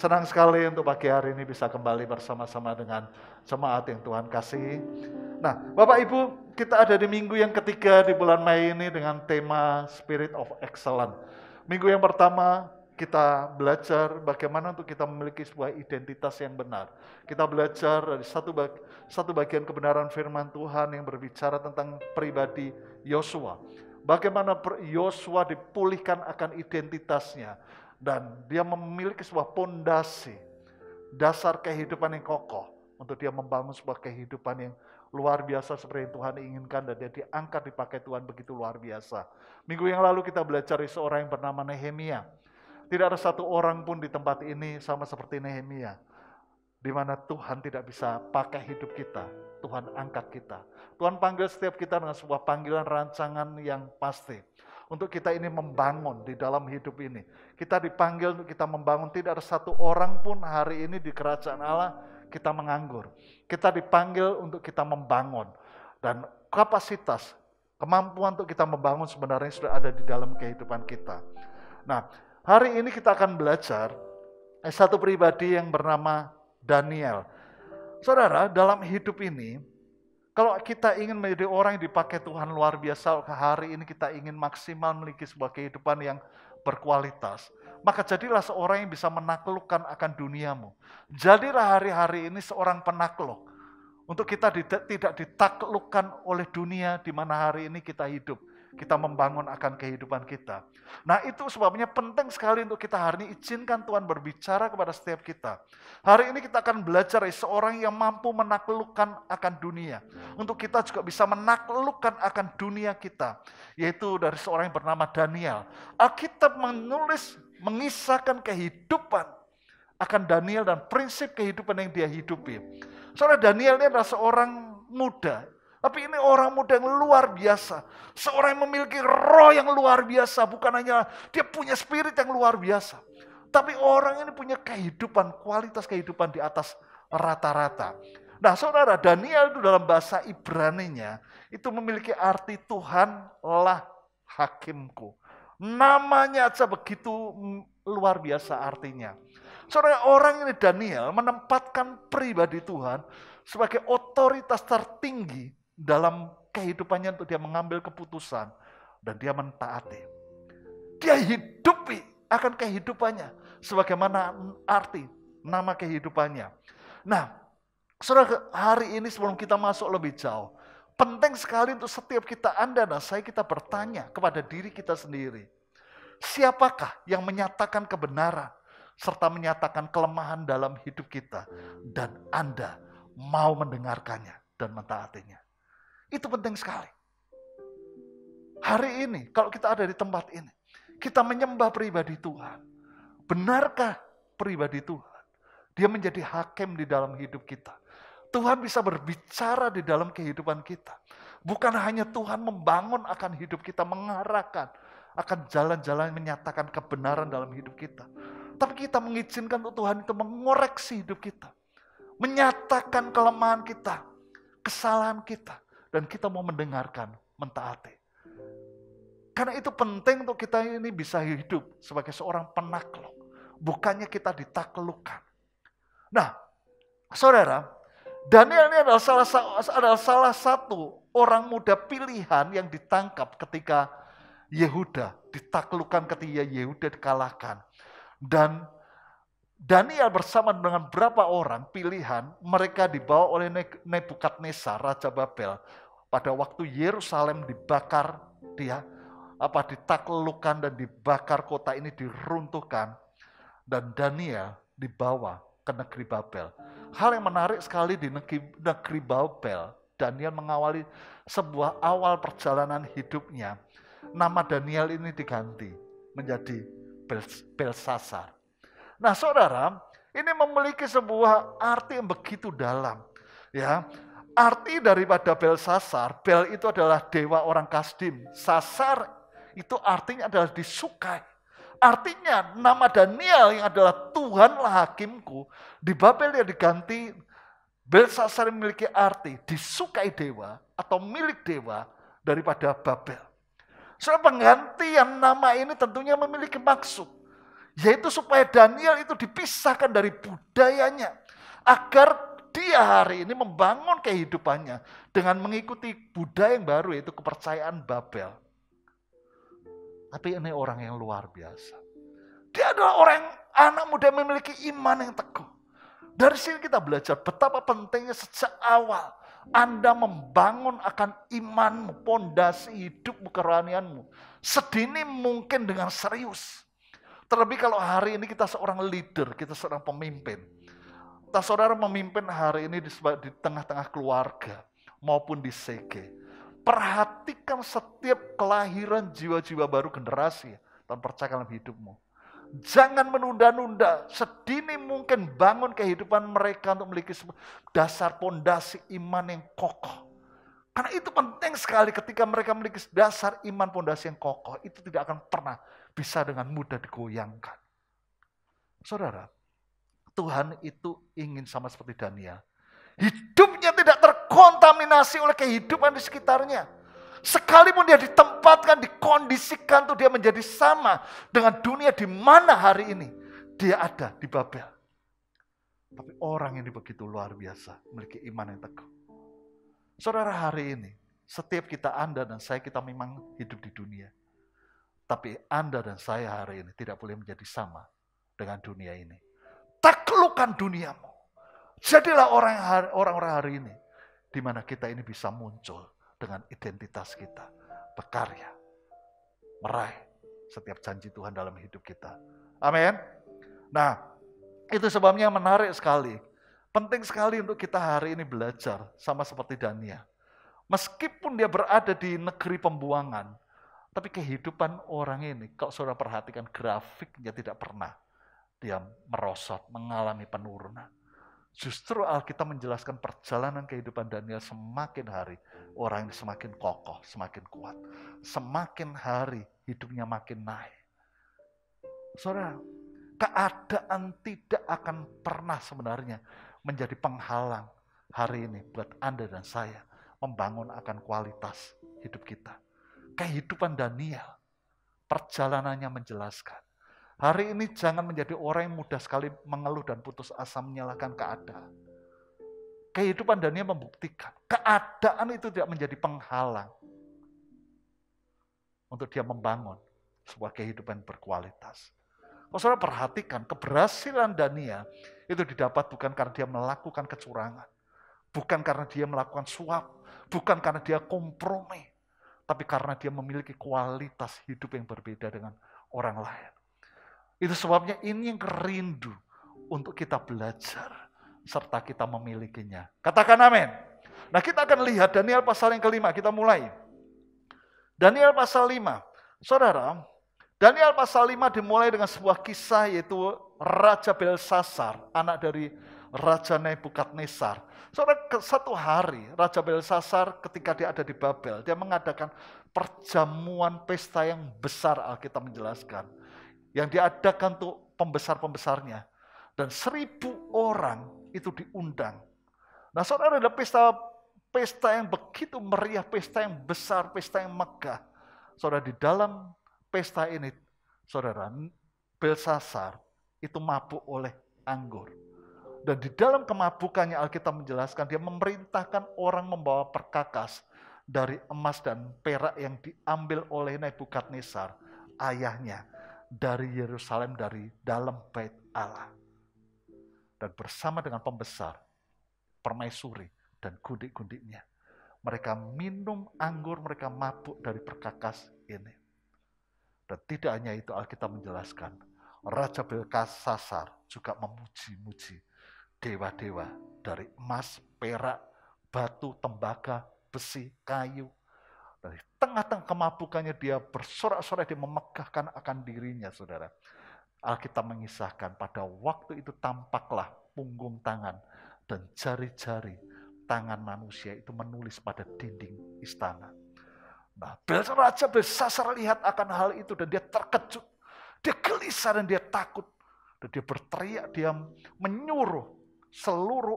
Senang sekali untuk pagi hari ini bisa kembali bersama-sama dengan jemaat yang Tuhan kasih. Nah, Bapak Ibu, kita ada di minggu yang ketiga di bulan Mei ini dengan tema Spirit of Excellence. Minggu yang pertama kita belajar bagaimana untuk kita memiliki sebuah identitas yang benar. Kita belajar dari satu, bag, satu bagian kebenaran firman Tuhan yang berbicara tentang pribadi Yosua. Bagaimana Yosua dipulihkan akan identitasnya dan dia memiliki sebuah pondasi dasar kehidupan yang kokoh untuk dia membangun sebuah kehidupan yang luar biasa seperti yang Tuhan inginkan dan dia diangkat dipakai Tuhan begitu luar biasa. Minggu yang lalu kita belajar seorang yang bernama Nehemia. Tidak ada satu orang pun di tempat ini sama seperti Nehemia. Di mana Tuhan tidak bisa pakai hidup kita, Tuhan angkat kita. Tuhan panggil setiap kita dengan sebuah panggilan rancangan yang pasti untuk kita ini membangun di dalam hidup ini. Kita dipanggil untuk kita membangun, tidak ada satu orang pun hari ini di kerajaan Allah kita menganggur. Kita dipanggil untuk kita membangun. Dan kapasitas, kemampuan untuk kita membangun sebenarnya sudah ada di dalam kehidupan kita. Nah, hari ini kita akan belajar eh, satu pribadi yang bernama Daniel. Saudara, dalam hidup ini kalau kita ingin menjadi orang yang dipakai Tuhan luar biasa, hari ini kita ingin maksimal memiliki sebuah kehidupan yang berkualitas. Maka jadilah seorang yang bisa menaklukkan akan duniamu. Jadilah hari-hari ini seorang penakluk. Untuk kita tidak ditaklukkan oleh dunia di mana hari ini kita hidup kita membangun akan kehidupan kita. Nah itu sebabnya penting sekali untuk kita hari ini izinkan Tuhan berbicara kepada setiap kita. Hari ini kita akan belajar dari seorang yang mampu menaklukkan akan dunia. Untuk kita juga bisa menaklukkan akan dunia kita. Yaitu dari seorang yang bernama Daniel. Alkitab menulis, mengisahkan kehidupan akan Daniel dan prinsip kehidupan yang dia hidupi. Soalnya Daniel ini adalah seorang muda tapi ini orang muda yang luar biasa. Seorang yang memiliki roh yang luar biasa. Bukan hanya dia punya spirit yang luar biasa. Tapi orang ini punya kehidupan, kualitas kehidupan di atas rata-rata. Nah saudara, Daniel itu dalam bahasa Ibraninya itu memiliki arti Tuhanlah hakimku. Namanya aja begitu mm, luar biasa artinya. Saudara, orang ini Daniel menempatkan pribadi Tuhan sebagai otoritas tertinggi dalam kehidupannya untuk dia mengambil keputusan dan dia mentaati. Dia hidupi akan kehidupannya sebagaimana arti nama kehidupannya. Nah, saudara hari ini sebelum kita masuk lebih jauh, penting sekali untuk setiap kita Anda dan saya kita bertanya kepada diri kita sendiri. Siapakah yang menyatakan kebenaran serta menyatakan kelemahan dalam hidup kita dan Anda mau mendengarkannya dan mentaatinya. Itu penting sekali. Hari ini, kalau kita ada di tempat ini, kita menyembah pribadi Tuhan. Benarkah pribadi Tuhan? Dia menjadi hakim di dalam hidup kita. Tuhan bisa berbicara di dalam kehidupan kita. Bukan hanya Tuhan membangun akan hidup kita, mengarahkan akan jalan-jalan menyatakan kebenaran dalam hidup kita. Tapi kita mengizinkan untuk Tuhan itu mengoreksi hidup kita. Menyatakan kelemahan kita, kesalahan kita dan kita mau mendengarkan, mentaati. Karena itu penting untuk kita ini bisa hidup sebagai seorang penakluk. Bukannya kita ditaklukkan. Nah, saudara, Daniel ini adalah salah, adalah salah satu orang muda pilihan yang ditangkap ketika Yehuda ditaklukkan ketika Yehuda dikalahkan. Dan Daniel bersama dengan berapa orang pilihan mereka dibawa oleh Nebukadnezar raja Babel pada waktu Yerusalem dibakar, dia apa ditaklukkan dan dibakar kota ini diruntuhkan dan Daniel dibawa ke negeri Babel. Hal yang menarik sekali di negeri, negeri Babel, Daniel mengawali sebuah awal perjalanan hidupnya. Nama Daniel ini diganti menjadi Belsasar. Nah, saudara, ini memiliki sebuah arti yang begitu dalam. Ya, Arti daripada Bel Sasar, Bel itu adalah dewa orang Kasdim. Sasar itu artinya adalah disukai. Artinya nama Daniel yang adalah Tuhanlah hakimku. Di Babel dia diganti Bel Belsasar memiliki arti disukai dewa atau milik dewa daripada Babel. Soal penggantian nama ini tentunya memiliki maksud. Yaitu supaya Daniel itu dipisahkan dari budayanya. Agar dia hari ini membangun kehidupannya dengan mengikuti budaya yang baru yaitu kepercayaan Babel. Tapi ini orang yang luar biasa. Dia adalah orang anak muda yang memiliki iman yang teguh. Dari sini kita belajar betapa pentingnya sejak awal Anda membangun akan iman pondasi hidupmu, kerohanianmu. Sedini mungkin dengan serius. Terlebih kalau hari ini kita seorang leader, kita seorang pemimpin Entah saudara memimpin hari ini di, tengah-tengah keluarga maupun di CG. Perhatikan setiap kelahiran jiwa-jiwa baru generasi dan ya, percaya dalam hidupmu. Jangan menunda-nunda, sedini mungkin bangun kehidupan mereka untuk memiliki dasar pondasi iman yang kokoh. Karena itu penting sekali ketika mereka memiliki dasar iman pondasi yang kokoh, itu tidak akan pernah bisa dengan mudah digoyangkan. Saudara, Tuhan itu ingin sama seperti Daniel. Hidupnya tidak terkontaminasi oleh kehidupan di sekitarnya. Sekalipun dia ditempatkan, dikondisikan tuh dia menjadi sama dengan dunia di mana hari ini dia ada di Babel. Tapi orang ini begitu luar biasa, memiliki iman yang teguh. Saudara hari ini, setiap kita Anda dan saya kita memang hidup di dunia. Tapi Anda dan saya hari ini tidak boleh menjadi sama dengan dunia ini taklukkan duniamu. Jadilah orang orang hari, hari ini di mana kita ini bisa muncul dengan identitas kita, berkarya, meraih setiap janji Tuhan dalam hidup kita. Amin. Nah, itu sebabnya menarik sekali. Penting sekali untuk kita hari ini belajar sama seperti Daniel. Meskipun dia berada di negeri pembuangan, tapi kehidupan orang ini, kalau saudara perhatikan grafiknya tidak pernah dia merosot, mengalami penurunan. Justru Alkitab menjelaskan perjalanan kehidupan Daniel semakin hari orang ini semakin kokoh, semakin kuat. Semakin hari hidupnya makin naik. Saudara, keadaan tidak akan pernah sebenarnya menjadi penghalang hari ini buat Anda dan saya membangun akan kualitas hidup kita. Kehidupan Daniel, perjalanannya menjelaskan Hari ini jangan menjadi orang yang mudah sekali mengeluh dan putus asa menyalahkan keadaan. Kehidupan Daniel membuktikan keadaan itu tidak menjadi penghalang untuk dia membangun sebuah kehidupan berkualitas. Kalau oh, saudara perhatikan, keberhasilan Daniel itu didapat bukan karena dia melakukan kecurangan, bukan karena dia melakukan suap, bukan karena dia kompromi, tapi karena dia memiliki kualitas hidup yang berbeda dengan orang lain. Itu sebabnya ini yang kerindu untuk kita belajar serta kita memilikinya. Katakan amin. Nah kita akan lihat Daniel pasal yang kelima, kita mulai. Daniel pasal 5. Saudara, Daniel pasal 5 dimulai dengan sebuah kisah yaitu Raja Belsasar, anak dari Raja Nebukadnezar. Saudara, satu hari Raja Belsasar ketika dia ada di Babel, dia mengadakan perjamuan pesta yang besar Alkitab menjelaskan yang diadakan untuk pembesar-pembesarnya. Dan seribu orang itu diundang. Nah saudara ada pesta pesta yang begitu meriah, pesta yang besar, pesta yang megah. Saudara di dalam pesta ini, saudara Belsasar itu mabuk oleh anggur. Dan di dalam kemabukannya Alkitab menjelaskan dia memerintahkan orang membawa perkakas dari emas dan perak yang diambil oleh Nebukadnezar ayahnya dari Yerusalem, dari dalam bait Allah. Dan bersama dengan pembesar, permaisuri, dan gundik-gundiknya. Mereka minum anggur, mereka mabuk dari perkakas ini. Dan tidak hanya itu, Alkitab menjelaskan, Raja Belkasasar juga memuji-muji dewa-dewa dari emas, perak, batu, tembaga, besi, kayu, dari tengah-tengah kemabukannya dia bersorak-sorai, dia memegahkan akan dirinya, saudara. Alkitab mengisahkan pada waktu itu tampaklah punggung tangan dan jari-jari tangan manusia itu menulis pada dinding istana. Nah, Raja Belsasar lihat akan hal itu dan dia terkejut. Dia gelisah dan dia takut. Dan dia berteriak, dia menyuruh seluruh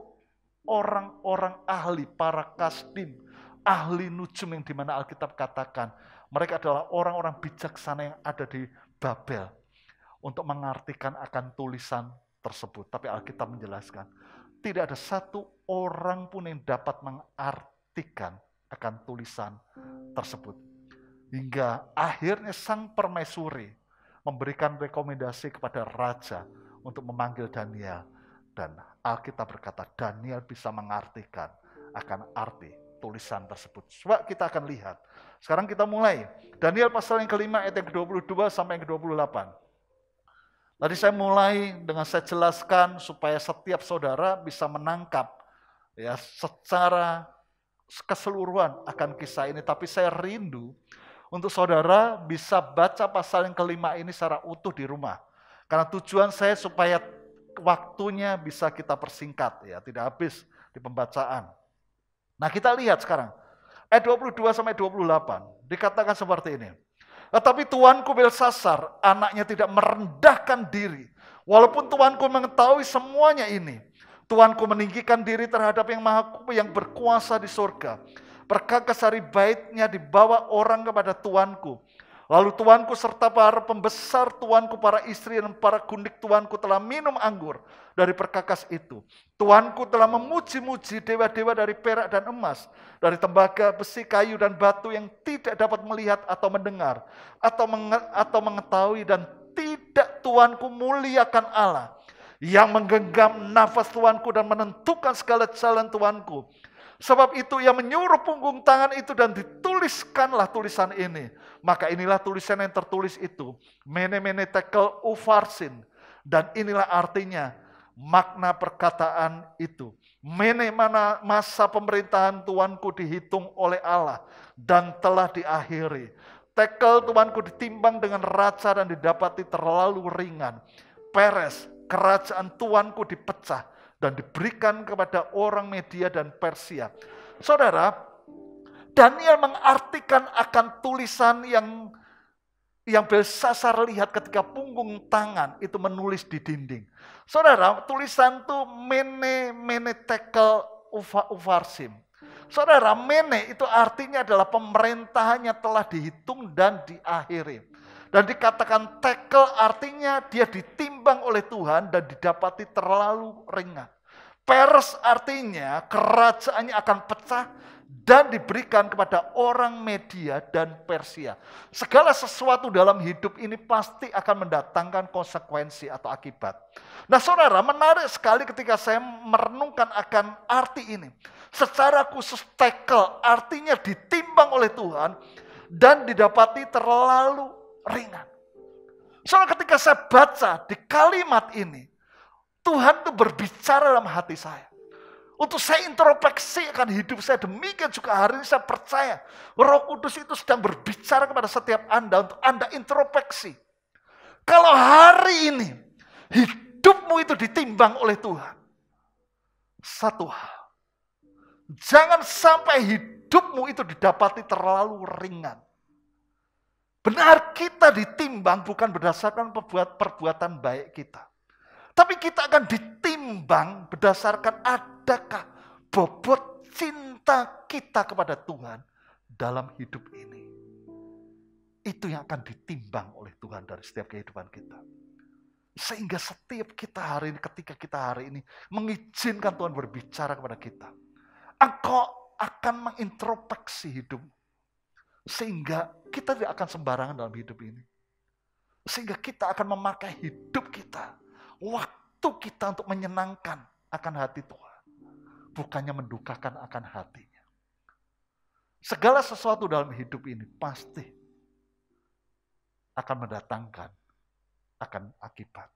orang-orang ahli para kasdim ahli nujum yang dimana Alkitab katakan. Mereka adalah orang-orang bijaksana yang ada di Babel untuk mengartikan akan tulisan tersebut. Tapi Alkitab menjelaskan, tidak ada satu orang pun yang dapat mengartikan akan tulisan tersebut. Hingga akhirnya sang permaisuri memberikan rekomendasi kepada raja untuk memanggil Daniel. Dan Alkitab berkata, Daniel bisa mengartikan akan arti tulisan tersebut. Coba kita akan lihat. Sekarang kita mulai. Daniel pasal yang kelima ayat yang ke-22 sampai yang ke-28. Tadi saya mulai dengan saya jelaskan supaya setiap saudara bisa menangkap ya secara keseluruhan akan kisah ini. Tapi saya rindu untuk saudara bisa baca pasal yang kelima ini secara utuh di rumah. Karena tujuan saya supaya waktunya bisa kita persingkat ya, tidak habis di pembacaan. Nah kita lihat sekarang, ayat 22 sampai 28 dikatakan seperti ini. Tetapi Tuanku Belsasar, anaknya tidak merendahkan diri. Walaupun Tuanku mengetahui semuanya ini, Tuanku meninggikan diri terhadap yang maha yang berkuasa di surga. Perkakas hari baitnya dibawa orang kepada Tuanku. Lalu tuanku serta para pembesar tuanku, para istri dan para kundik tuanku telah minum anggur dari perkakas itu. Tuanku telah memuji-muji dewa-dewa dari perak dan emas, dari tembaga, besi, kayu, dan batu yang tidak dapat melihat atau mendengar, atau, menge atau mengetahui dan tidak tuanku muliakan Allah yang menggenggam nafas tuanku dan menentukan segala jalan tuanku. Sebab itu ia menyuruh punggung tangan itu dan dituliskanlah tulisan ini maka inilah tulisan yang tertulis itu, mene mene tekel ufarsin. Dan inilah artinya, makna perkataan itu. Mene mana masa pemerintahan Tuanku dihitung oleh Allah dan telah diakhiri. Tekel Tuanku ditimbang dengan raca dan didapati terlalu ringan. Peres, kerajaan Tuanku dipecah dan diberikan kepada orang media dan Persia. Saudara, Daniel mengartikan akan tulisan yang yang Belsasar lihat ketika punggung tangan itu menulis di dinding. Saudara, tulisan itu mene mene tekel ufa, ufarsim. Saudara, mene itu artinya adalah pemerintahannya telah dihitung dan diakhiri. Dan dikatakan tekel artinya dia ditimbang oleh Tuhan dan didapati terlalu ringan. Pers artinya kerajaannya akan pecah dan diberikan kepada orang Media dan Persia. Segala sesuatu dalam hidup ini pasti akan mendatangkan konsekuensi atau akibat. Nah saudara, menarik sekali ketika saya merenungkan akan arti ini. Secara khusus tekel artinya ditimbang oleh Tuhan dan didapati terlalu ringan. Soal ketika saya baca di kalimat ini, Tuhan itu berbicara dalam hati saya. Untuk saya introspeksi akan hidup saya demikian juga hari ini saya percaya Roh Kudus itu sedang berbicara kepada setiap Anda untuk Anda introspeksi. Kalau hari ini hidupmu itu ditimbang oleh Tuhan. Satu hal. Jangan sampai hidupmu itu didapati terlalu ringan. Benar kita ditimbang bukan berdasarkan perbuatan baik kita tapi kita akan ditimbang berdasarkan adakah bobot cinta kita kepada Tuhan dalam hidup ini. Itu yang akan ditimbang oleh Tuhan dari setiap kehidupan kita. Sehingga setiap kita hari ini, ketika kita hari ini mengizinkan Tuhan berbicara kepada kita. Engkau akan mengintrospeksi hidup. Sehingga kita tidak akan sembarangan dalam hidup ini sehingga kita akan memakai hidup waktu kita untuk menyenangkan akan hati Tuhan. Bukannya mendukakan akan hatinya. Segala sesuatu dalam hidup ini pasti akan mendatangkan akan akibat.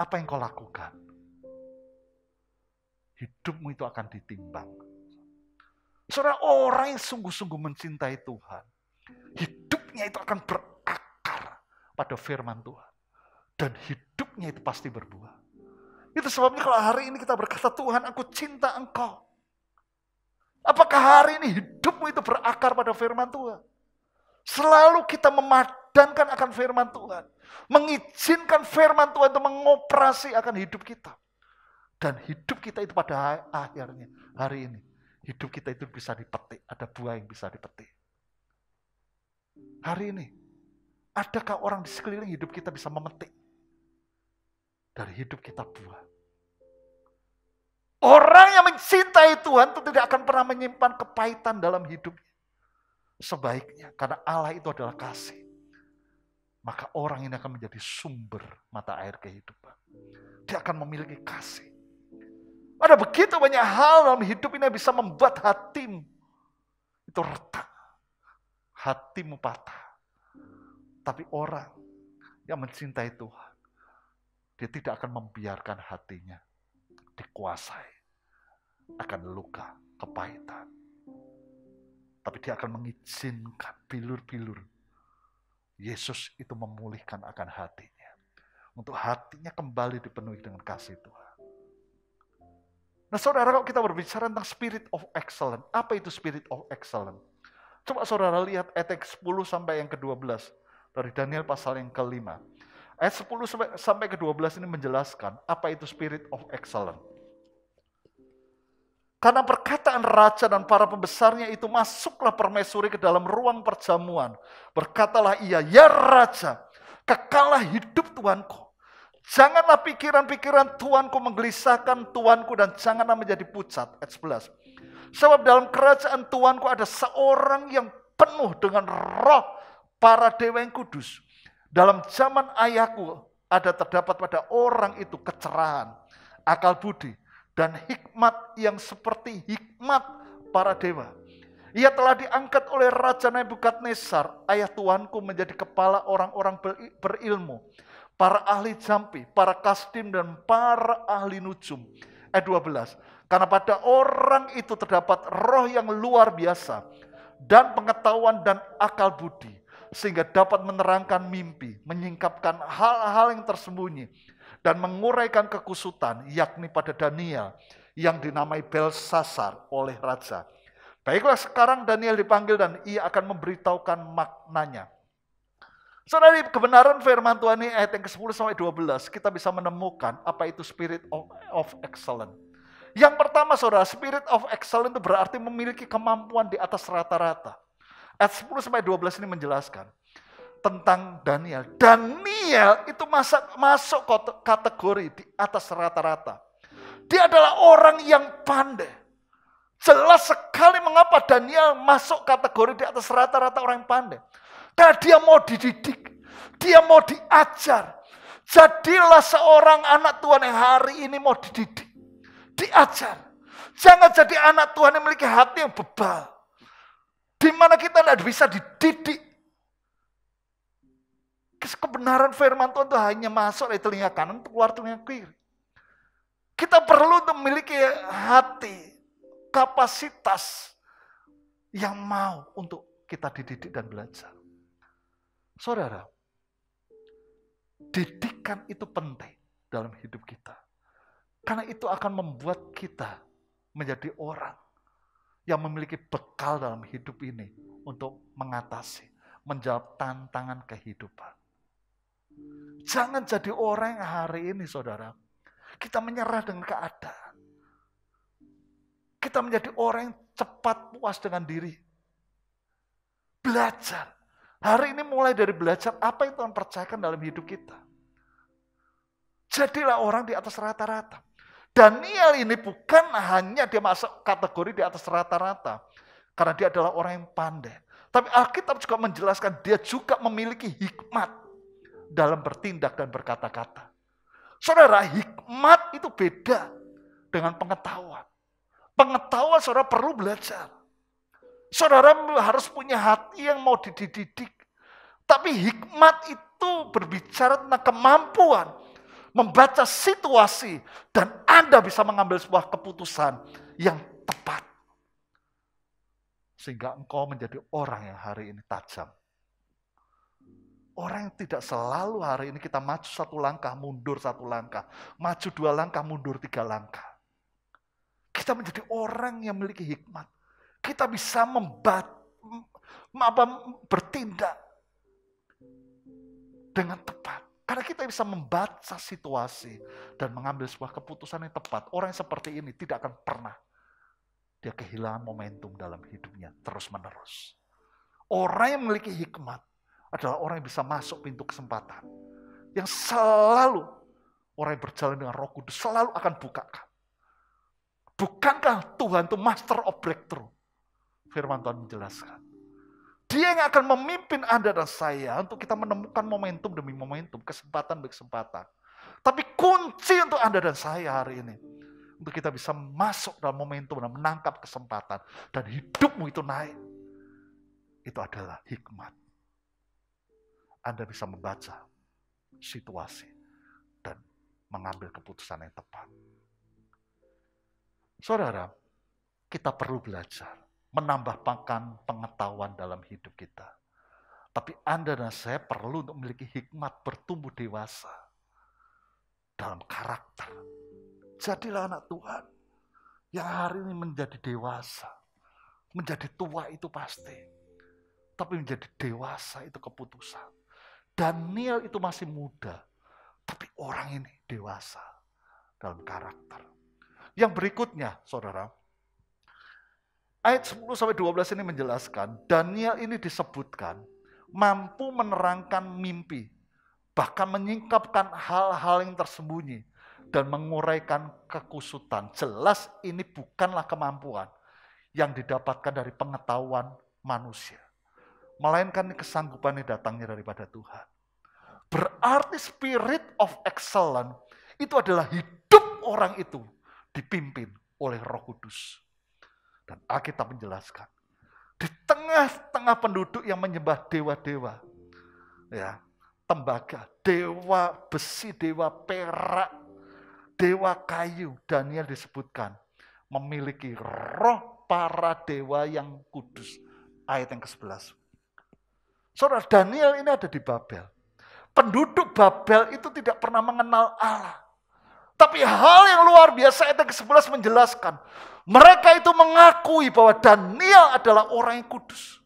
Apa yang kau lakukan? Hidupmu itu akan ditimbang. Saudara, orang yang sungguh-sungguh mencintai Tuhan, hidupnya itu akan berakar pada firman Tuhan. Dan hidup anaknya itu pasti berbuah. Itu sebabnya kalau hari ini kita berkata, Tuhan aku cinta engkau. Apakah hari ini hidupmu itu berakar pada firman Tuhan? Selalu kita memadankan akan firman Tuhan. Mengizinkan firman Tuhan untuk mengoperasi akan hidup kita. Dan hidup kita itu pada akhirnya, hari ini. Hidup kita itu bisa dipetik, ada buah yang bisa dipetik. Hari ini, adakah orang di sekeliling hidup kita bisa memetik? dari hidup kita buah. Orang yang mencintai Tuhan itu tidak akan pernah menyimpan kepahitan dalam hidupnya. Sebaiknya, karena Allah itu adalah kasih. Maka orang ini akan menjadi sumber mata air kehidupan. Dia akan memiliki kasih. Ada begitu banyak hal dalam hidup ini yang bisa membuat hatimu itu retak. Hatimu patah. Tapi orang yang mencintai Tuhan dia tidak akan membiarkan hatinya dikuasai akan luka, kepahitan. Tapi dia akan mengizinkan bilur-bilur Yesus itu memulihkan akan hatinya. Untuk hatinya kembali dipenuhi dengan kasih Tuhan. Nah saudara kalau kita berbicara tentang spirit of excellence. Apa itu spirit of excellence? Coba saudara lihat etek 10 sampai yang ke-12. Dari Daniel pasal yang kelima. Ayat 10 sampai ke 12 ini menjelaskan apa itu spirit of excellence. Karena perkataan raja dan para pembesarnya itu masuklah permaisuri ke dalam ruang perjamuan. Berkatalah ia, ya raja, kekalah hidup Tuanku. Janganlah pikiran-pikiran Tuanku menggelisahkan Tuanku dan janganlah menjadi pucat. Ayat 11. Sebab dalam kerajaan Tuanku ada seorang yang penuh dengan roh para dewa yang kudus dalam zaman ayahku ada terdapat pada orang itu kecerahan, akal budi, dan hikmat yang seperti hikmat para dewa. Ia telah diangkat oleh Raja Nebukadnezar, ayah tuanku menjadi kepala orang-orang berilmu, para ahli jampi, para kastim, dan para ahli nujum. Ayat 12. Karena pada orang itu terdapat roh yang luar biasa, dan pengetahuan dan akal budi sehingga dapat menerangkan mimpi, menyingkapkan hal-hal yang tersembunyi, dan menguraikan kekusutan, yakni pada Daniel yang dinamai Belsasar oleh raja. Baiklah sekarang Daniel dipanggil dan ia akan memberitahukan maknanya. Saudari, kebenaran firman Tuhan ini ayat yang ke-10 sampai 12, kita bisa menemukan apa itu spirit of, of excellence. Yang pertama saudara, spirit of excellence itu berarti memiliki kemampuan di atas rata-rata ayat 10 sampai 12 ini menjelaskan tentang Daniel. Daniel itu masuk masuk kategori di atas rata-rata. Dia adalah orang yang pandai. Jelas sekali mengapa Daniel masuk kategori di atas rata-rata orang yang pandai. Karena dia mau dididik, dia mau diajar. Jadilah seorang anak Tuhan yang hari ini mau dididik, diajar. Jangan jadi anak Tuhan yang memiliki hati yang bebal. Di mana kita tidak bisa dididik. Kebenaran firman Tuhan itu hanya masuk dari telinga kanan, keluar telinga kiri. Kita perlu untuk memiliki hati, kapasitas yang mau untuk kita dididik dan belajar. Saudara, didikan itu penting dalam hidup kita. Karena itu akan membuat kita menjadi orang yang memiliki bekal dalam hidup ini untuk mengatasi, menjawab tantangan kehidupan. Jangan jadi orang yang hari ini, saudara, kita menyerah dengan keadaan. Kita menjadi orang yang cepat puas dengan diri. Belajar. Hari ini mulai dari belajar apa yang Tuhan percayakan dalam hidup kita. Jadilah orang di atas rata-rata. Daniel ini bukan hanya dia masuk kategori di atas rata-rata. Karena dia adalah orang yang pandai. Tapi Alkitab juga menjelaskan dia juga memiliki hikmat dalam bertindak dan berkata-kata. Saudara, hikmat itu beda dengan pengetahuan. Pengetahuan saudara perlu belajar. Saudara harus punya hati yang mau dididik. Tapi hikmat itu berbicara tentang kemampuan membaca situasi, dan Anda bisa mengambil sebuah keputusan yang tepat. Sehingga engkau menjadi orang yang hari ini tajam. Orang yang tidak selalu hari ini kita maju satu langkah, mundur satu langkah. Maju dua langkah, mundur tiga langkah. Kita menjadi orang yang memiliki hikmat. Kita bisa membat, apa, bertindak dengan tepat. Karena kita bisa membaca situasi dan mengambil sebuah keputusan yang tepat. Orang yang seperti ini tidak akan pernah dia kehilangan momentum dalam hidupnya terus-menerus. Orang yang memiliki hikmat adalah orang yang bisa masuk pintu kesempatan. Yang selalu orang yang berjalan dengan roh kudus selalu akan bukakan. Bukankah Tuhan itu master of breakthrough? Firman Tuhan menjelaskan dia yang akan memimpin Anda dan saya untuk kita menemukan momentum demi momentum, kesempatan demi kesempatan. Tapi kunci untuk Anda dan saya hari ini untuk kita bisa masuk dalam momentum dan menangkap kesempatan dan hidupmu itu naik. Itu adalah hikmat. Anda bisa membaca situasi dan mengambil keputusan yang tepat. Saudara, kita perlu belajar menambah pakan pengetahuan dalam hidup kita. Tapi Anda dan saya perlu untuk memiliki hikmat bertumbuh dewasa dalam karakter. Jadilah anak Tuhan yang hari ini menjadi dewasa. Menjadi tua itu pasti. Tapi menjadi dewasa itu keputusan. Daniel itu masih muda. Tapi orang ini dewasa dalam karakter. Yang berikutnya, saudara, Ayat 10 sampai 12 ini menjelaskan Daniel ini disebutkan mampu menerangkan mimpi, bahkan menyingkapkan hal-hal yang tersembunyi dan menguraikan kekusutan. Jelas ini bukanlah kemampuan yang didapatkan dari pengetahuan manusia, melainkan kesanggupan yang datangnya daripada Tuhan. Berarti spirit of excellence itu adalah hidup orang itu dipimpin oleh Roh Kudus. Dan Alkitab menjelaskan, di tengah-tengah penduduk yang menyembah dewa-dewa, ya tembaga, dewa besi, dewa perak, dewa kayu, Daniel disebutkan memiliki roh para dewa yang kudus. Ayat yang ke-11. Saudara, Daniel ini ada di Babel. Penduduk Babel itu tidak pernah mengenal Allah. Tapi hal yang luar biasa ayat ke-11 menjelaskan. Mereka itu mengakui bahwa Daniel adalah orang yang kudus.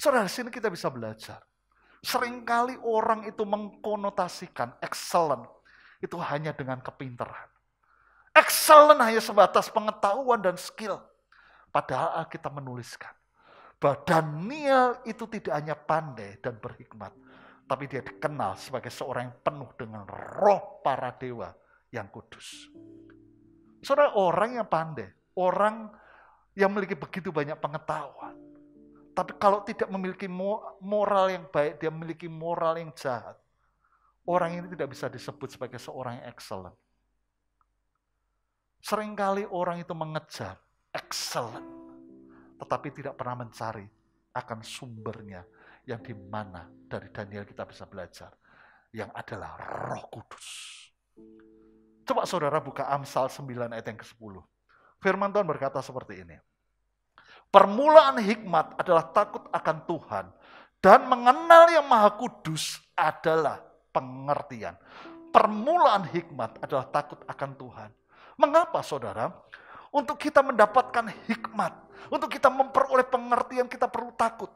Saudara, sini kita bisa belajar. Seringkali orang itu mengkonotasikan excellent itu hanya dengan kepintaran. Excellent hanya sebatas pengetahuan dan skill. Padahal kita menuliskan bahwa Daniel itu tidak hanya pandai dan berhikmat, tapi dia dikenal sebagai seorang yang penuh dengan roh para dewa yang kudus. Saudara orang yang pandai, orang yang memiliki begitu banyak pengetahuan. Tapi kalau tidak memiliki moral yang baik, dia memiliki moral yang jahat. Orang ini tidak bisa disebut sebagai seorang yang excellent. Seringkali orang itu mengejar excellent, tetapi tidak pernah mencari akan sumbernya yang dimana dari Daniel kita bisa belajar, yang adalah roh kudus. Coba saudara buka Amsal 9 ayat yang ke-10. Firman Tuhan berkata seperti ini. Permulaan hikmat adalah takut akan Tuhan. Dan mengenal yang maha kudus adalah pengertian. Permulaan hikmat adalah takut akan Tuhan. Mengapa saudara? Untuk kita mendapatkan hikmat, untuk kita memperoleh pengertian kita perlu takut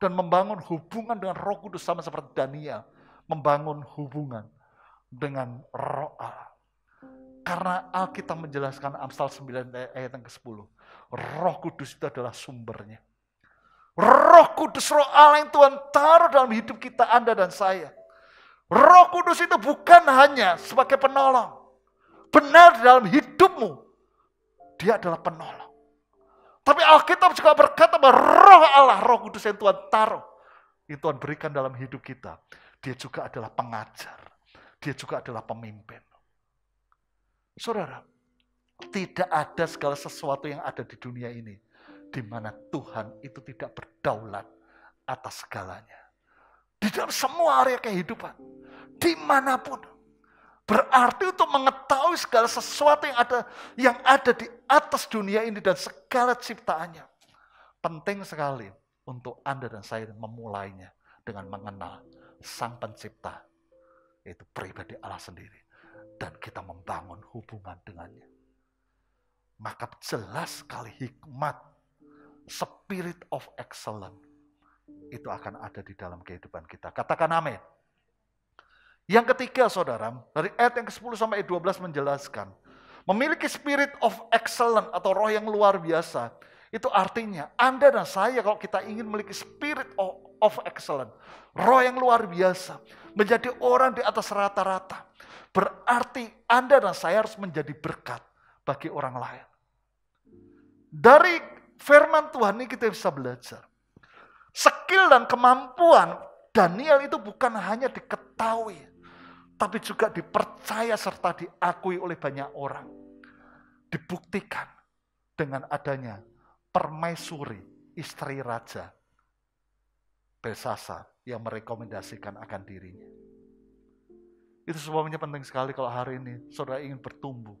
dan membangun hubungan dengan Roh Kudus sama seperti Daniel membangun hubungan dengan Roh Allah. Karena Alkitab menjelaskan Amsal 9 eh, ayat yang ke-10. Roh Kudus itu adalah sumbernya. Roh Kudus, Roh Allah yang Tuhan taruh dalam hidup kita, Anda dan saya. Roh Kudus itu bukan hanya sebagai penolong. Benar dalam hidupmu, dia adalah penolong. Tapi Alkitab juga berkata bahwa roh Allah, roh kudus yang Tuhan taruh, yang Tuhan berikan dalam hidup kita. Dia juga adalah pengajar. Dia juga adalah pemimpin. Saudara, tidak ada segala sesuatu yang ada di dunia ini di mana Tuhan itu tidak berdaulat atas segalanya. Di dalam semua area kehidupan, dimanapun, Berarti untuk mengetahui segala sesuatu yang ada yang ada di atas dunia ini dan segala ciptaannya. Penting sekali untuk Anda dan saya memulainya dengan mengenal Sang Pencipta, yaitu pribadi Allah sendiri. Dan kita membangun hubungan dengannya. Maka jelas sekali hikmat, spirit of excellence, itu akan ada di dalam kehidupan kita. Katakan amin. Yang ketiga saudara, dari ayat yang ke-10 sampai ayat 12 menjelaskan. Memiliki spirit of excellence atau roh yang luar biasa. Itu artinya Anda dan saya kalau kita ingin memiliki spirit of, of excellence. Roh yang luar biasa. Menjadi orang di atas rata-rata. Berarti Anda dan saya harus menjadi berkat bagi orang lain. Dari firman Tuhan ini kita bisa belajar. Skill dan kemampuan Daniel itu bukan hanya diketahui tapi juga dipercaya serta diakui oleh banyak orang. Dibuktikan dengan adanya permaisuri istri raja Belsasa yang merekomendasikan akan dirinya. Itu semuanya penting sekali kalau hari ini saudara ingin bertumbuh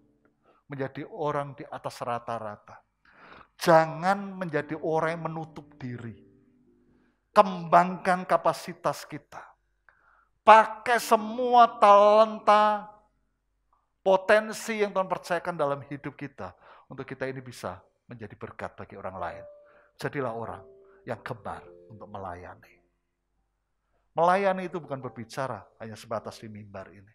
menjadi orang di atas rata-rata. Jangan menjadi orang yang menutup diri. Kembangkan kapasitas kita Pakai semua talenta, potensi yang Tuhan percayakan dalam hidup kita. Untuk kita ini bisa menjadi berkat bagi orang lain. Jadilah orang yang kebar untuk melayani. Melayani itu bukan berbicara hanya sebatas di mimbar ini.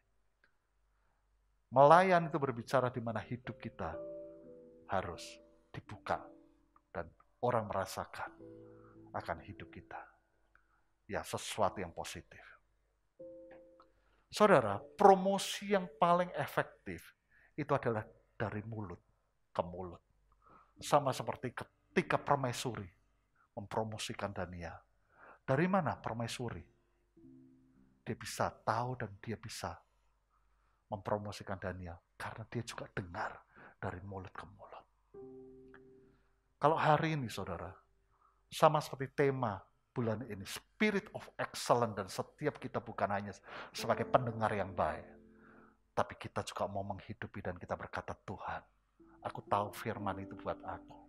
Melayani itu berbicara di mana hidup kita harus dibuka dan orang merasakan akan hidup kita. Ya, sesuatu yang positif. Saudara, promosi yang paling efektif itu adalah dari mulut ke mulut. Sama seperti ketika permaisuri mempromosikan Daniel. Dari mana permaisuri? Dia bisa tahu dan dia bisa mempromosikan Daniel karena dia juga dengar dari mulut ke mulut. Kalau hari ini saudara, sama seperti tema bulan ini. Spirit of excellence dan setiap kita bukan hanya sebagai pendengar yang baik. Tapi kita juga mau menghidupi dan kita berkata, Tuhan, aku tahu firman itu buat aku.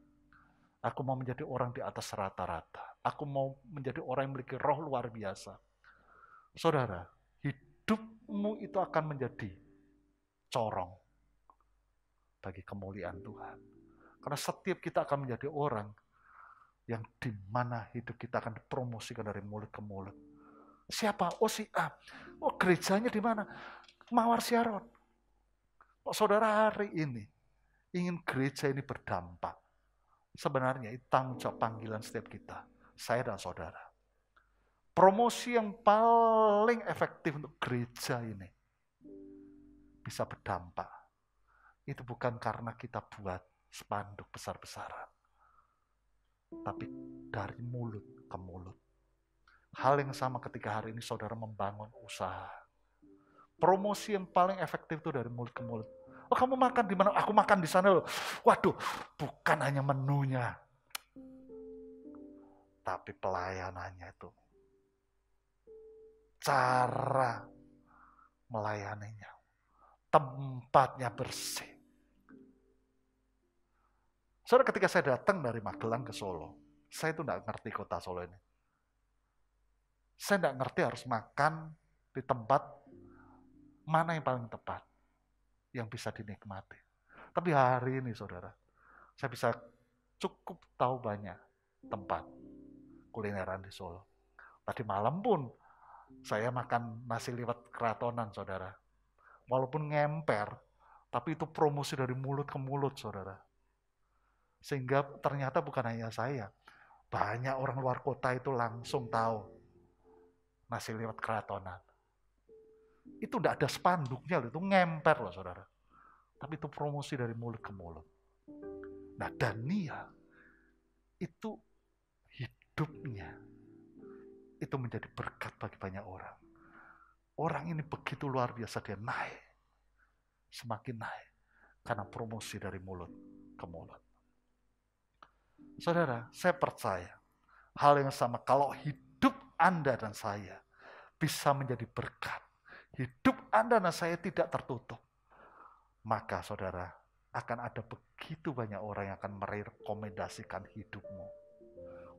Aku mau menjadi orang di atas rata-rata. Aku mau menjadi orang yang memiliki roh luar biasa. Saudara, hidupmu itu akan menjadi corong bagi kemuliaan Tuhan. Karena setiap kita akan menjadi orang yang di mana hidup kita akan dipromosikan dari mulut ke mulut. Siapa? Oh si A. Oh gerejanya di mana? Mawar Siaron. Oh, saudara hari ini ingin gereja ini berdampak. Sebenarnya itu tanggung jawab panggilan setiap kita. Saya dan saudara. Promosi yang paling efektif untuk gereja ini bisa berdampak. Itu bukan karena kita buat spanduk besar-besaran tapi dari mulut ke mulut. Hal yang sama ketika hari ini saudara membangun usaha. Promosi yang paling efektif itu dari mulut ke mulut. Oh kamu makan di mana? Aku makan di sana loh. Waduh, bukan hanya menunya, tapi pelayanannya itu. Cara melayaninya. Tempatnya bersih. Saudara ketika saya datang dari Magelang ke Solo, saya itu nggak ngerti kota Solo ini. Saya nggak ngerti harus makan di tempat mana yang paling tepat, yang bisa dinikmati. Tapi hari ini saudara, saya bisa cukup tahu banyak tempat kulineran di Solo. Tadi malam pun saya makan nasi liwet keratonan saudara. Walaupun ngemper, tapi itu promosi dari mulut ke mulut saudara. Sehingga ternyata bukan hanya saya, banyak orang luar kota itu langsung tahu masih lewat keratonan. Itu tidak ada spanduknya, itu ngemper loh saudara. Tapi itu promosi dari mulut ke mulut. Nah Daniel itu hidupnya itu menjadi berkat bagi banyak orang. Orang ini begitu luar biasa dia naik, semakin naik karena promosi dari mulut ke mulut. Saudara, saya percaya hal yang sama. Kalau hidup Anda dan saya bisa menjadi berkat, hidup Anda dan saya tidak tertutup, maka saudara akan ada begitu banyak orang yang akan merekomendasikan hidupmu.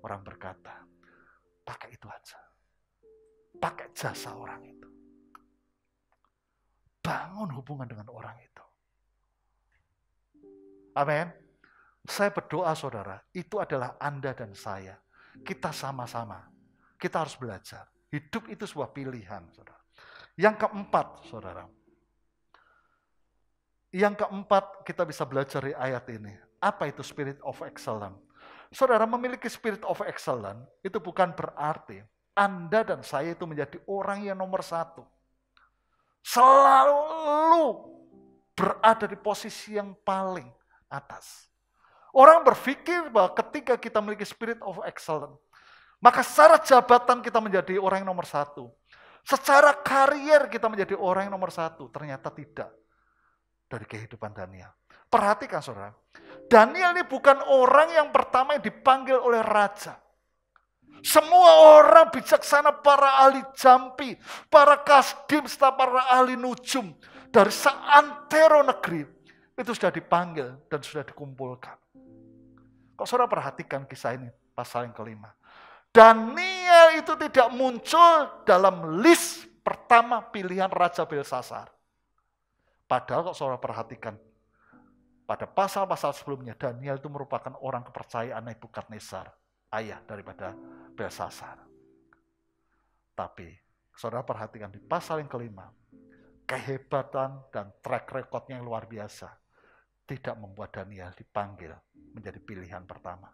Orang berkata, pakai itu aja. Pakai jasa orang itu. Bangun hubungan dengan orang itu. Amin. Saya berdoa saudara, itu adalah Anda dan saya. Kita sama-sama. Kita harus belajar. Hidup itu sebuah pilihan, saudara. Yang keempat, saudara. Yang keempat kita bisa belajar di ayat ini. Apa itu spirit of excellence? Saudara memiliki spirit of excellence itu bukan berarti Anda dan saya itu menjadi orang yang nomor satu. Selalu berada di posisi yang paling atas. Orang berpikir bahwa ketika kita memiliki spirit of excellence, maka secara jabatan kita menjadi orang yang nomor satu. Secara karier kita menjadi orang yang nomor satu. Ternyata tidak. Dari kehidupan Daniel. Perhatikan saudara. Daniel ini bukan orang yang pertama yang dipanggil oleh raja. Semua orang bijaksana, para ahli jampi, para kasdim, serta para ahli nujum. Dari seantero negeri. Itu sudah dipanggil dan sudah dikumpulkan. Kok saudara perhatikan kisah ini, pasal yang kelima. Daniel itu tidak muncul dalam list pertama pilihan Raja Belsasar. Padahal kok saudara perhatikan, pada pasal-pasal sebelumnya Daniel itu merupakan orang kepercayaan Nebukadnezar, ayah daripada Belsasar. Tapi saudara perhatikan di pasal yang kelima, kehebatan dan track recordnya yang luar biasa tidak membuat Daniel dipanggil menjadi pilihan pertama.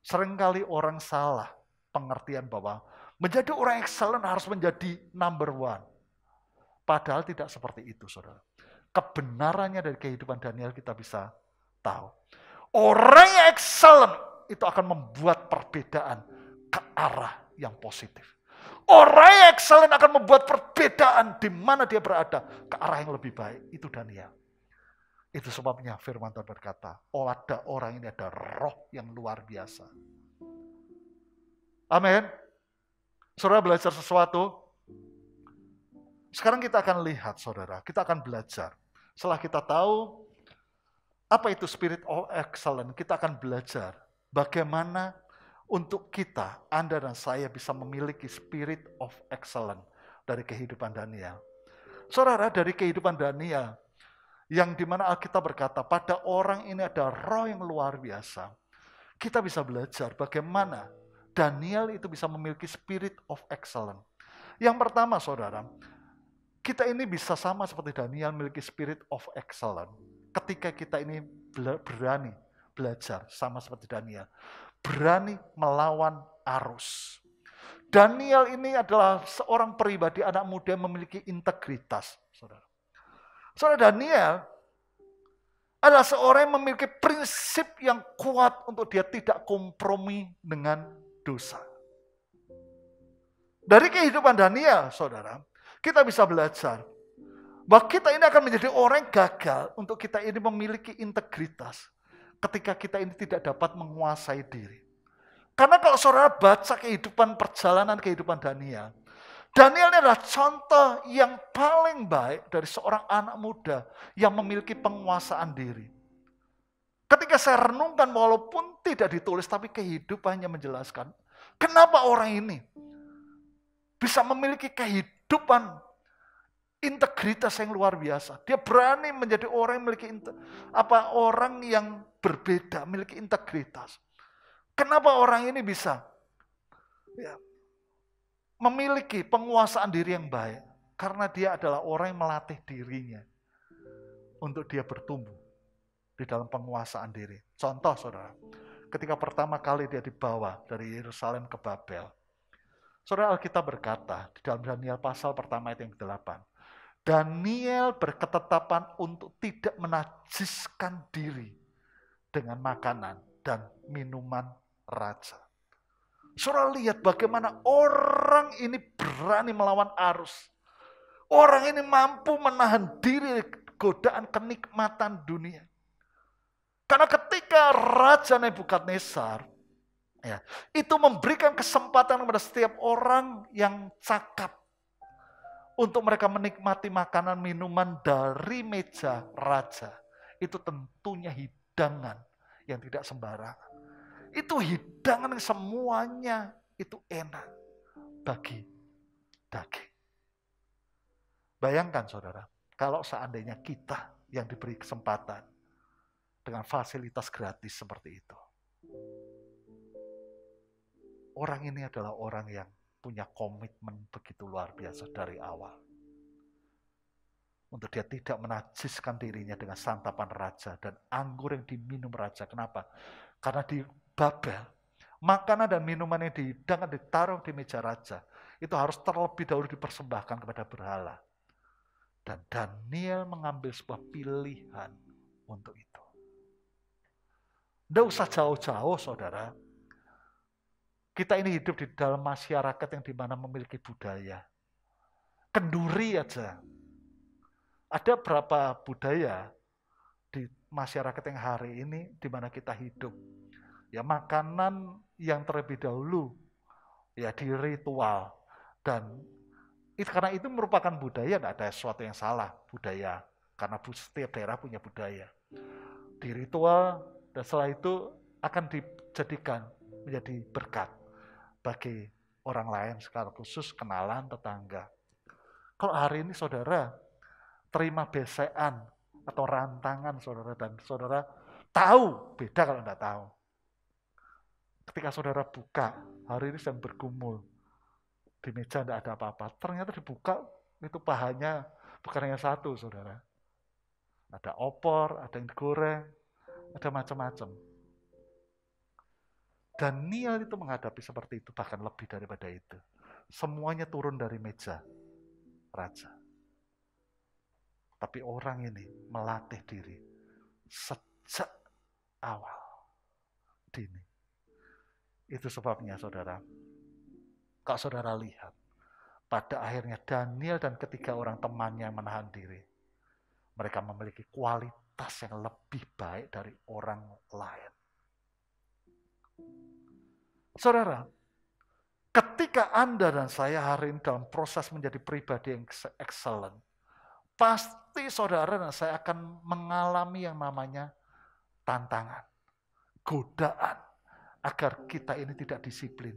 Seringkali orang salah pengertian bahwa menjadi orang excellent harus menjadi number one. Padahal tidak seperti itu, saudara. Kebenarannya dari kehidupan Daniel kita bisa tahu. Orang yang excellent itu akan membuat perbedaan ke arah yang positif. Orang yang excellent akan membuat perbedaan di mana dia berada ke arah yang lebih baik. Itu Daniel. Itu sebabnya firman Tuhan berkata, oh ada orang ini ada roh yang luar biasa. Amin. Saudara belajar sesuatu. Sekarang kita akan lihat saudara, kita akan belajar. Setelah kita tahu apa itu spirit of excellence, kita akan belajar bagaimana untuk kita, Anda dan saya bisa memiliki spirit of excellence dari kehidupan Daniel. Saudara, dari kehidupan Daniel, yang dimana Alkitab berkata, pada orang ini ada roh yang luar biasa. Kita bisa belajar bagaimana Daniel itu bisa memiliki spirit of excellence. Yang pertama saudara, kita ini bisa sama seperti Daniel memiliki spirit of excellence. Ketika kita ini berani belajar sama seperti Daniel. Berani melawan arus. Daniel ini adalah seorang pribadi anak muda yang memiliki integritas. Saudara. Saudara Daniel adalah seorang yang memiliki prinsip yang kuat untuk dia tidak kompromi dengan dosa. Dari kehidupan Daniel, saudara, kita bisa belajar bahwa kita ini akan menjadi orang gagal untuk kita ini memiliki integritas ketika kita ini tidak dapat menguasai diri. Karena kalau saudara baca kehidupan perjalanan kehidupan Daniel, Daniel ini adalah contoh yang paling baik dari seorang anak muda yang memiliki penguasaan diri. Ketika saya renungkan walaupun tidak ditulis tapi kehidupannya menjelaskan. Kenapa orang ini bisa memiliki kehidupan integritas yang luar biasa. Dia berani menjadi orang yang memiliki apa orang yang berbeda, memiliki integritas. Kenapa orang ini bisa ya, memiliki penguasaan diri yang baik karena dia adalah orang yang melatih dirinya untuk dia bertumbuh di dalam penguasaan diri. Contoh saudara, ketika pertama kali dia dibawa dari Yerusalem ke Babel, saudara Alkitab berkata di dalam Daniel pasal pertama ayat yang ke-8, Daniel berketetapan untuk tidak menajiskan diri dengan makanan dan minuman raja. Saudara lihat bagaimana orang ini berani melawan arus. Orang ini mampu menahan diri godaan kenikmatan dunia. Karena ketika Raja Nebukadnezar ya, itu memberikan kesempatan kepada setiap orang yang cakap untuk mereka menikmati makanan minuman dari meja raja. Itu tentunya hidangan yang tidak sembarangan. Itu hidangan yang semuanya itu enak bagi daging. Bayangkan saudara, kalau seandainya kita yang diberi kesempatan dengan fasilitas gratis seperti itu. Orang ini adalah orang yang punya komitmen begitu luar biasa dari awal. Untuk dia tidak menajiskan dirinya dengan santapan raja dan anggur yang diminum raja. Kenapa? Karena di Babel, makanan dan minuman yang dihidangkan ditaruh di meja raja, itu harus terlebih dahulu dipersembahkan kepada berhala. Dan Daniel mengambil sebuah pilihan untuk itu. Tidak usah jauh-jauh, saudara. Kita ini hidup di dalam masyarakat yang dimana memiliki budaya. Kenduri aja. Ada berapa budaya di masyarakat yang hari ini dimana kita hidup ya makanan yang terlebih dahulu ya di ritual dan itu karena itu merupakan budaya tidak ada sesuatu yang salah budaya karena setiap daerah punya budaya di ritual dan setelah itu akan dijadikan menjadi berkat bagi orang lain secara khusus kenalan tetangga kalau hari ini saudara terima besean atau rantangan saudara dan saudara tahu beda kalau tidak tahu ketika saudara buka, hari ini sedang bergumul, di meja tidak ada apa-apa, ternyata dibuka, itu pahanya bukan hanya satu, saudara. Ada opor, ada yang digoreng, ada macam-macam. dan Niel itu menghadapi seperti itu, bahkan lebih daripada itu. Semuanya turun dari meja raja. Tapi orang ini melatih diri sejak awal dini. Itu sebabnya saudara, kalau saudara lihat, pada akhirnya Daniel dan ketiga orang temannya yang menahan diri, mereka memiliki kualitas yang lebih baik dari orang lain. Saudara, ketika Anda dan saya hari ini dalam proses menjadi pribadi yang excellent, pasti saudara dan saya akan mengalami yang namanya tantangan, godaan agar kita ini tidak disiplin.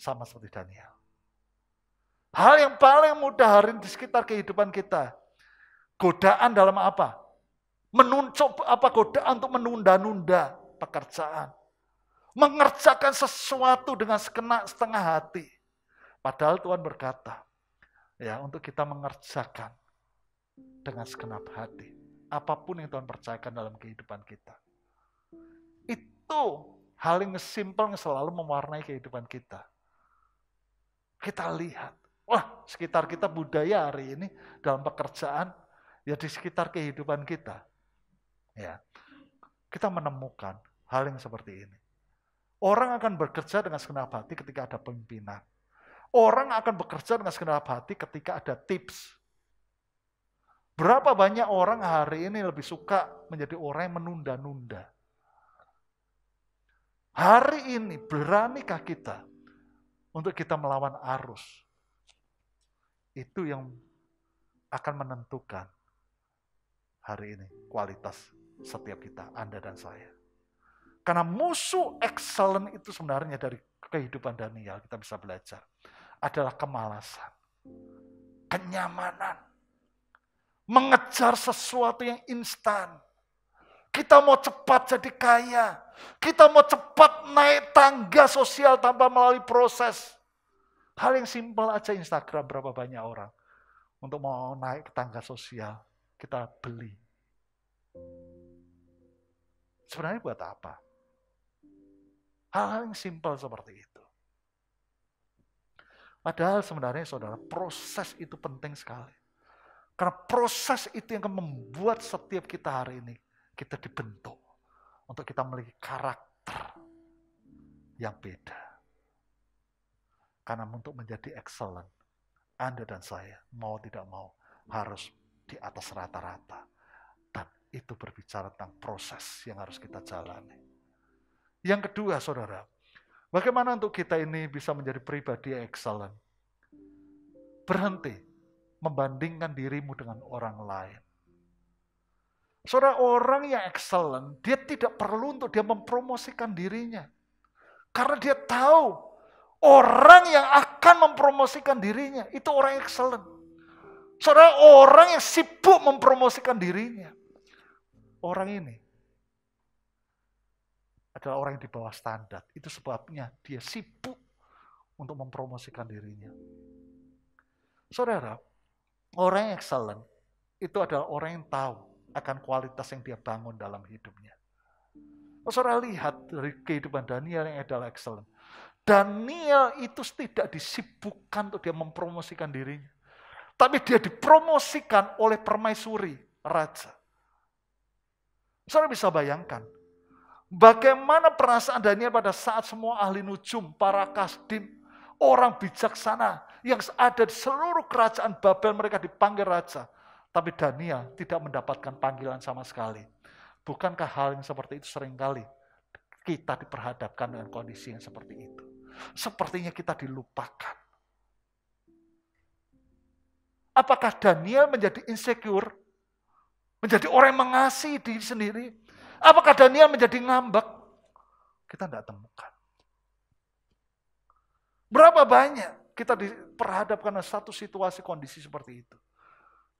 Sama seperti Daniel. Hal yang paling mudah hari di sekitar kehidupan kita. Godaan dalam apa? Menunjuk apa godaan untuk menunda-nunda pekerjaan. Mengerjakan sesuatu dengan sekena setengah hati. Padahal Tuhan berkata, ya untuk kita mengerjakan dengan segenap hati. Apapun yang Tuhan percayakan dalam kehidupan kita. Itu Hal yang simple selalu mewarnai kehidupan kita. Kita lihat, wah sekitar kita budaya hari ini dalam pekerjaan, ya di sekitar kehidupan kita. Ya, kita menemukan hal yang seperti ini. Orang akan bekerja dengan segenap hati ketika ada pimpinan. Orang akan bekerja dengan segenap hati ketika ada tips. Berapa banyak orang hari ini lebih suka menjadi orang yang menunda-nunda. Hari ini beranikah kita untuk kita melawan arus? Itu yang akan menentukan hari ini kualitas setiap kita, Anda dan saya. Karena musuh excellent itu sebenarnya dari kehidupan Daniel kita bisa belajar adalah kemalasan, kenyamanan, mengejar sesuatu yang instan kita mau cepat jadi kaya. Kita mau cepat naik tangga sosial tanpa melalui proses. Hal yang simpel aja Instagram berapa banyak orang. Untuk mau naik ke tangga sosial, kita beli. Sebenarnya buat apa? Hal-hal yang simpel seperti itu. Padahal sebenarnya saudara, proses itu penting sekali. Karena proses itu yang akan membuat setiap kita hari ini kita dibentuk untuk kita memiliki karakter yang beda. Karena untuk menjadi excellent, Anda dan saya mau tidak mau harus di atas rata-rata. Dan itu berbicara tentang proses yang harus kita jalani. Yang kedua, saudara, bagaimana untuk kita ini bisa menjadi pribadi yang excellent? Berhenti membandingkan dirimu dengan orang lain Saudara orang yang excellent, dia tidak perlu untuk dia mempromosikan dirinya. Karena dia tahu orang yang akan mempromosikan dirinya itu orang excellent. Saudara orang yang sibuk mempromosikan dirinya. Orang ini adalah orang yang di bawah standar. Itu sebabnya dia sibuk untuk mempromosikan dirinya. Saudara, orang yang excellent itu adalah orang yang tahu akan kualitas yang dia bangun dalam hidupnya. Oh, saudara lihat dari kehidupan Daniel yang adalah excellent. Daniel itu tidak disibukkan untuk dia mempromosikan dirinya. Tapi dia dipromosikan oleh permaisuri raja. Saudara bisa bayangkan, bagaimana perasaan Daniel pada saat semua ahli nujum, para kasdim, orang bijaksana yang ada di seluruh kerajaan Babel mereka dipanggil raja. Tapi Daniel tidak mendapatkan panggilan sama sekali. Bukankah hal yang seperti itu seringkali kita diperhadapkan dengan kondisi yang seperti itu? Sepertinya kita dilupakan. Apakah Daniel menjadi insecure? Menjadi orang yang mengasihi diri sendiri? Apakah Daniel menjadi ngambek? Kita tidak temukan. Berapa banyak kita diperhadapkan dengan satu situasi kondisi seperti itu.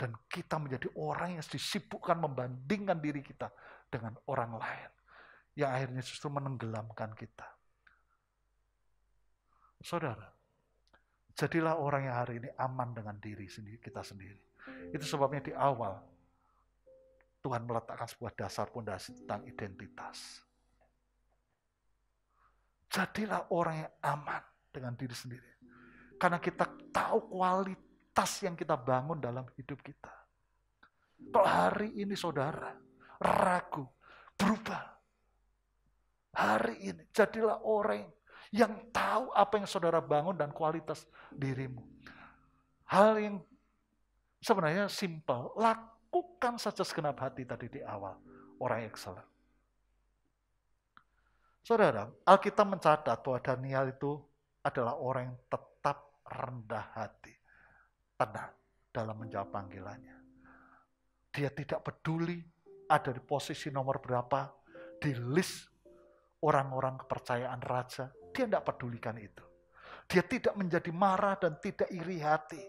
Dan kita menjadi orang yang disibukkan membandingkan diri kita dengan orang lain. Yang akhirnya justru menenggelamkan kita. Saudara, jadilah orang yang hari ini aman dengan diri sendiri, kita sendiri. Itu sebabnya di awal Tuhan meletakkan sebuah dasar pondasi tentang identitas. Jadilah orang yang aman dengan diri sendiri. Karena kita tahu kualitas identitas yang kita bangun dalam hidup kita. Kalau hari ini saudara ragu, berubah. Hari ini jadilah orang yang tahu apa yang saudara bangun dan kualitas dirimu. Hal yang sebenarnya simpel. lakukan saja segenap hati tadi di awal. Orang yang excellent. Saudara, Alkitab mencatat bahwa Daniel itu adalah orang yang tetap rendah hati tenang dalam menjawab panggilannya. Dia tidak peduli ada di posisi nomor berapa di list orang-orang kepercayaan raja. Dia tidak pedulikan itu. Dia tidak menjadi marah dan tidak iri hati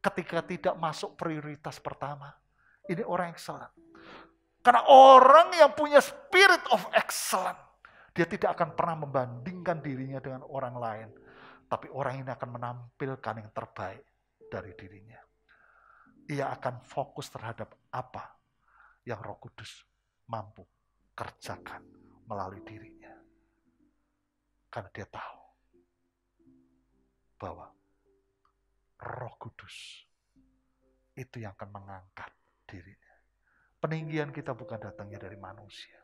ketika tidak masuk prioritas pertama. Ini orang yang excellent. Karena orang yang punya spirit of excellence, dia tidak akan pernah membandingkan dirinya dengan orang lain. Tapi orang ini akan menampilkan yang terbaik dari dirinya. Ia akan fokus terhadap apa yang Roh Kudus mampu kerjakan melalui dirinya. Karena dia tahu bahwa Roh Kudus itu yang akan mengangkat dirinya. Peninggian kita bukan datangnya dari manusia,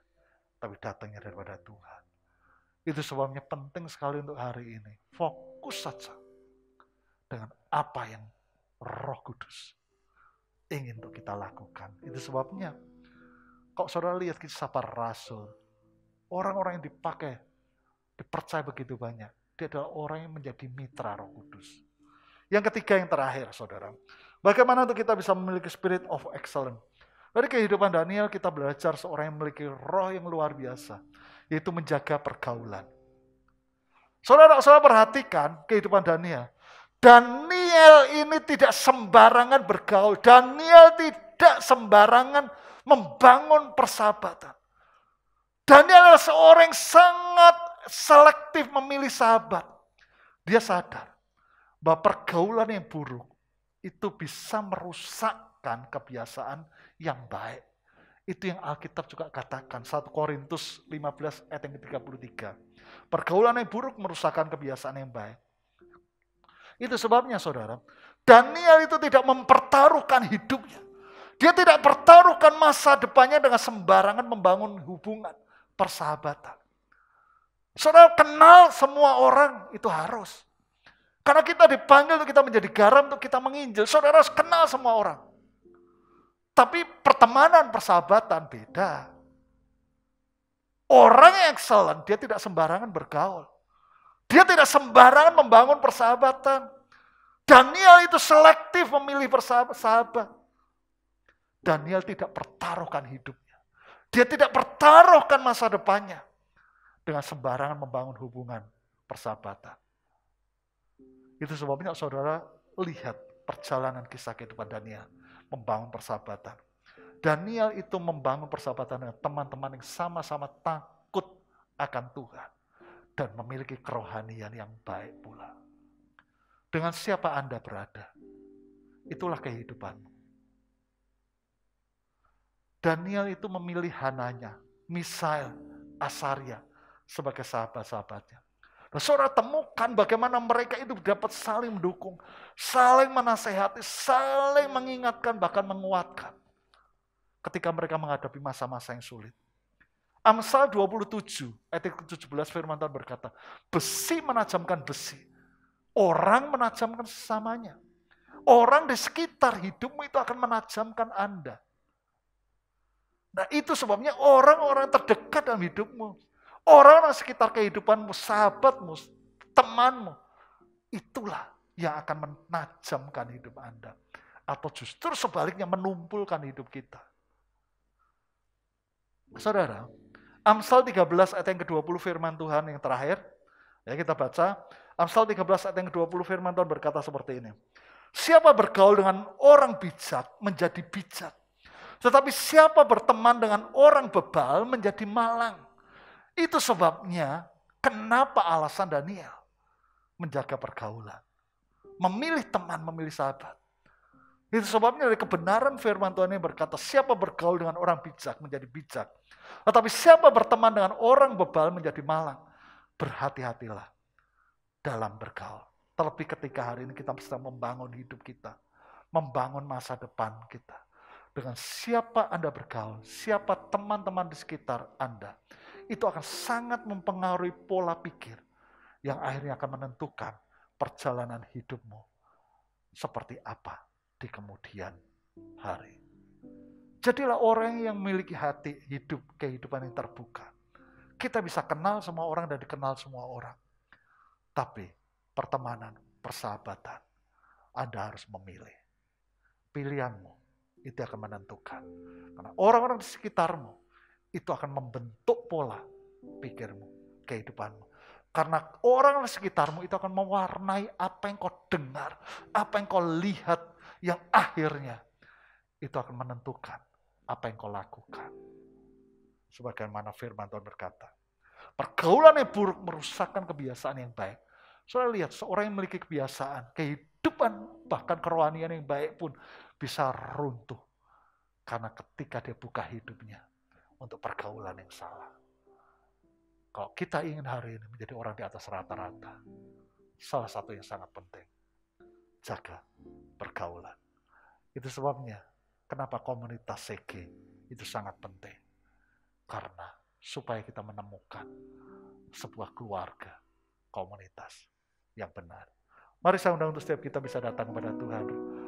tapi datangnya daripada Tuhan. Itu sebabnya penting sekali untuk hari ini. Fokus saja dengan apa yang Roh Kudus ingin untuk kita lakukan. Itu sebabnya kok saudara lihat kisah para rasul, orang-orang yang dipakai, dipercaya begitu banyak. Dia adalah orang yang menjadi mitra roh kudus. Yang ketiga, yang terakhir saudara. Bagaimana untuk kita bisa memiliki spirit of excellence? Dari kehidupan Daniel kita belajar seorang yang memiliki roh yang luar biasa. Yaitu menjaga pergaulan. Saudara-saudara perhatikan kehidupan Daniel. Daniel ini tidak sembarangan bergaul. Daniel tidak sembarangan membangun persahabatan. Daniel adalah seorang yang sangat selektif memilih sahabat. Dia sadar bahwa pergaulan yang buruk itu bisa merusakkan kebiasaan yang baik. Itu yang Alkitab juga katakan. 1 Korintus 15 ayat yang ke-33. Pergaulan yang buruk merusakkan kebiasaan yang baik. Itu sebabnya saudara, Daniel itu tidak mempertaruhkan hidupnya. Dia tidak pertaruhkan masa depannya dengan sembarangan membangun hubungan, persahabatan. Saudara kenal semua orang itu harus. Karena kita dipanggil untuk kita menjadi garam, untuk kita menginjil. Saudara harus kenal semua orang. Tapi pertemanan, persahabatan beda. Orang yang excellent, dia tidak sembarangan bergaul. Dia tidak sembarangan membangun persahabatan. Daniel itu selektif memilih persahabat. Daniel tidak pertaruhkan hidupnya. Dia tidak pertaruhkan masa depannya dengan sembarangan membangun hubungan persahabatan. Itu sebabnya saudara lihat perjalanan kisah kehidupan Daniel membangun persahabatan. Daniel itu membangun persahabatan dengan teman-teman yang sama-sama takut akan Tuhan dan memiliki kerohanian yang baik pula. Dengan siapa Anda berada, itulah kehidupanmu. Daniel itu memilih Hananya, Misael, Asaria sebagai sahabat-sahabatnya. Nah, saudara temukan bagaimana mereka itu dapat saling mendukung, saling menasehati, saling mengingatkan, bahkan menguatkan ketika mereka menghadapi masa-masa yang sulit. Amsal 27 ayat 17 firman Tuhan berkata, besi menajamkan besi, orang menajamkan sesamanya. Orang di sekitar hidupmu itu akan menajamkan Anda. Nah itu sebabnya orang-orang terdekat dalam hidupmu, orang-orang sekitar kehidupanmu, sahabatmu, temanmu, itulah yang akan menajamkan hidup Anda. Atau justru sebaliknya menumpulkan hidup kita. Saudara, Amsal 13 ayat yang ke-20 firman Tuhan yang terakhir. Ya kita baca. Amsal 13 ayat yang ke-20 firman Tuhan berkata seperti ini. Siapa bergaul dengan orang bijak menjadi bijak. Tetapi siapa berteman dengan orang bebal menjadi malang. Itu sebabnya kenapa alasan Daniel menjaga pergaulan. Memilih teman, memilih sahabat. Itu sebabnya dari kebenaran firman Tuhan yang berkata, siapa bergaul dengan orang bijak menjadi bijak. Tetapi siapa berteman dengan orang bebal menjadi malang. Berhati-hatilah dalam bergaul. Terlebih ketika hari ini kita sedang membangun hidup kita. Membangun masa depan kita. Dengan siapa Anda bergaul, siapa teman-teman di sekitar Anda. Itu akan sangat mempengaruhi pola pikir. Yang akhirnya akan menentukan perjalanan hidupmu. Seperti apa di kemudian hari. Jadilah orang yang memiliki hati hidup kehidupan yang terbuka. Kita bisa kenal semua orang dan dikenal semua orang. Tapi pertemanan, persahabatan, Anda harus memilih. Pilihanmu itu akan menentukan. Karena orang-orang di sekitarmu itu akan membentuk pola pikirmu, kehidupanmu. Karena orang di sekitarmu itu akan mewarnai apa yang kau dengar, apa yang kau lihat, yang akhirnya itu akan menentukan apa yang kau lakukan. Sebagaimana firman Tuhan berkata, pergaulan yang buruk merusakkan kebiasaan yang baik. Soalnya lihat, seorang yang memiliki kebiasaan, kehidupan, bahkan kerohanian yang baik pun bisa runtuh. Karena ketika dia buka hidupnya untuk pergaulan yang salah. Kalau kita ingin hari ini menjadi orang di atas rata-rata, salah satu yang sangat penting, jaga pergaulan. Itu sebabnya kenapa komunitas CG itu sangat penting. Karena supaya kita menemukan sebuah keluarga, komunitas yang benar. Mari saya undang untuk setiap kita bisa datang kepada Tuhan